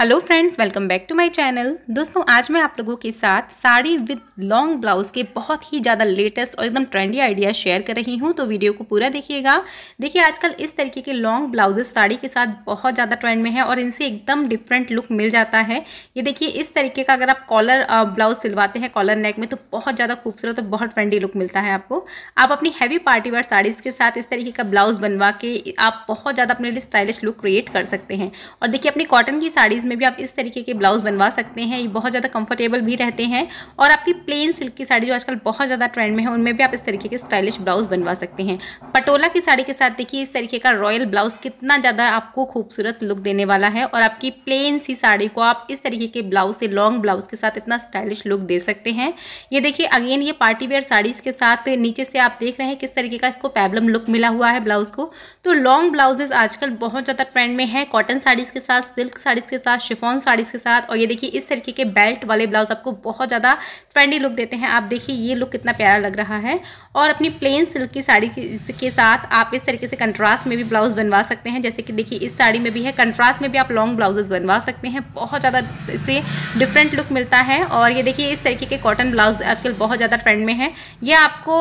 hello friends welcome back to my channel दोस्तों आज मैं आप लोगों के साथ साड़ी विद लॉन्ग ब्लाउज के बहुत ही ज़्यादा लेटेस्ट और एकदम ट्रेंडी आइडिया शेयर कर रही हूँ तो वीडियो को पूरा देखिएगा देखिए आजकल इस तरीके के लॉन्ग ब्लाउजेस साड़ी के साथ बहुत ज़्यादा ट्रेंड में है और इनसे एकदम डिफरेंट लुक मिल जाता है ये देखिए इस तरीके का अगर आप कॉलर ब्लाउज सिलवाते हैं कॉलर नेक में तो बहुत ज़्यादा खूबसूरत और बहुत ट्रेंडी लुक मिलता है आपको आप अपनी हैवी पार्टीवेयर साड़ीज़ के साथ इस तरीके का ब्लाउज बनवा के आप बहुत ज़्यादा अपने लिए स्टाइलिश लुक क्रिएट कर सकते हैं और देखिए अपनी कॉटन की साड़ीज़ साइज़ में भी आप इस तरीके के ब्लाउज़ बनवा सकते हैं ये बहुत ज़्यादा कंफर्टेबल भी रहते हैं और आपकी प्लेन सिल्क की साड़ी जो आजकल बहुत ज़्यादा ट्रेंड में है उनमें भी आप इस तरीके के स्टाइलिश ब्लाउज़ बनवा सकते हैं पटोला की साड़ी के साथ देखिए इस तरीके का रॉयल ब्लाउज़ कितना ज़्यादा आपको खूबसूरत लुक देने वाला है और आपकी प्लेन सी साड़ी को आप इस तरीके के ब्लाउज से लॉन्ग ब्लाउज के साथ इतना स्टाइलिश लुक दे सकते हैं ये देखिए अगेन ये पार्टी वेयर साड़ीज़ के साथ नीचे से आप देख रहे हैं किस तरीके का इसको पैबलम लुक मिला हुआ है ब्लाउज़ को तो लॉन्ग ब्लाउजेज आजकल बहुत ज़्यादा ट्रेंड में है कॉटन साड़ीज़ के साथ सिल्क साड़ीज़ के साथ साथ शिफॉन साड़ीज़ के साथ और ये देखिए इस तरीके के बेल्ट वाले ब्लाउज़ आपको बहुत ज़्यादा ट्रेंडी लुक देते हैं आप देखिए ये लुक कितना प्यारा लग रहा है और अपनी प्लेन सिल्क की साड़ी के साथ आप इस तरीके से कंट्रास्ट में भी ब्लाउज़ बनवा सकते हैं जैसे कि देखिए इस साड़ी में भी है कंट्रास्ट में भी आप लॉन्ग ब्लाउजेज बनवा सकते हैं बहुत ज़्यादा इससे डिफरेंट लुक मिलता है और ये देखिए इस तरीके के कॉटन ब्लाउज़ आजकल बहुत ज़्यादा ट्रेंड में है ये आपको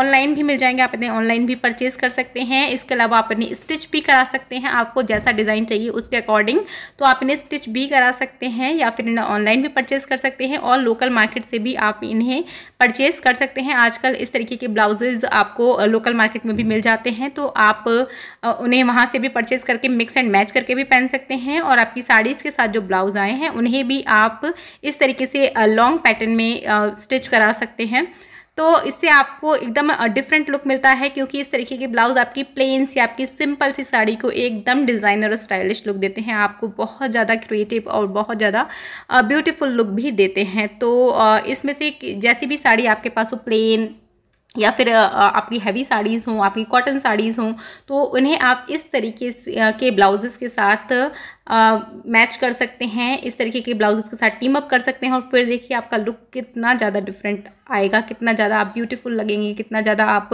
ऑनलाइन भी मिल जाएंगे आप इन्हें ऑनलाइन भी परचेज़ कर सकते हैं इसके अलावा आप इन्हें स्टिच भी करा सकते हैं आपको जैसा डिज़ाइन चाहिए उसके अकॉर्डिंग तो आप इन्हें स्टिच भी करा सकते हैं या फिर इन्हें ऑनलाइन भी परचेज़ कर सकते हैं और लोकल मार्केट से भी आप इन्हें परचेज़ कर सकते हैं आजकल इस तरीके के ब्लाउजेज़ आपको लोकल मार्केट में भी मिल जाते हैं तो आप उन्हें वहाँ से भी परचेज़ करके मिक्स एंड मैच करके भी पहन सकते हैं और आपकी साड़ीज़ के साथ जो ब्लाउज़ आए हैं उन्हें भी आप इस तरीके से लॉन्ग पैटर्न में स्टिच करा सकते हैं तो इससे आपको एकदम डिफरेंट लुक मिलता है क्योंकि इस तरीके के ब्लाउज आपकी प्लेन सी आपकी सिंपल सी साड़ी को एकदम डिज़ाइनर और स्टाइलिश लुक देते हैं आपको बहुत ज़्यादा क्रिएटिव और बहुत ज़्यादा ब्यूटीफुल लुक भी देते हैं तो इसमें से जैसी भी साड़ी आपके पास हो प्लेन या फिर आपकी हैवी साड़ीज़ हों आपकी कॉटन साड़ीज़ हों तो उन्हें आप इस तरीके के ब्लाउज़ के साथ मैच कर सकते हैं इस तरीके के ब्लाउज़ के साथ टीम अप कर सकते हैं और फिर देखिए आपका लुक कितना ज़्यादा डिफरेंट आएगा कितना ज़्यादा आप ब्यूटीफुल लगेंगे कितना ज़्यादा आप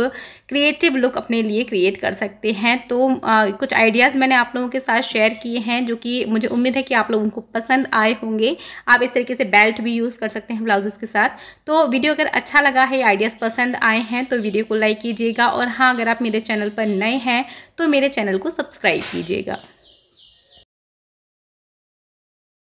क्रिएटिव लुक अपने लिए क्रिएट कर सकते हैं तो आ, कुछ आइडियाज़ मैंने आप लोगों के साथ शेयर किए हैं जो कि मुझे उम्मीद है कि आप लोगों को पसंद आए होंगे आप इस तरीके से बेल्ट भी यूज़ कर सकते हैं ब्लाउजेस के साथ तो वीडियो अगर अच्छा लगा है आइडियाज़ पसंद आए हैं तो वीडियो को लाइक कीजिएगा और हाँ अगर आप मेरे चैनल पर नए हैं तो मेरे चैनल को सब्सक्राइब कीजिएगा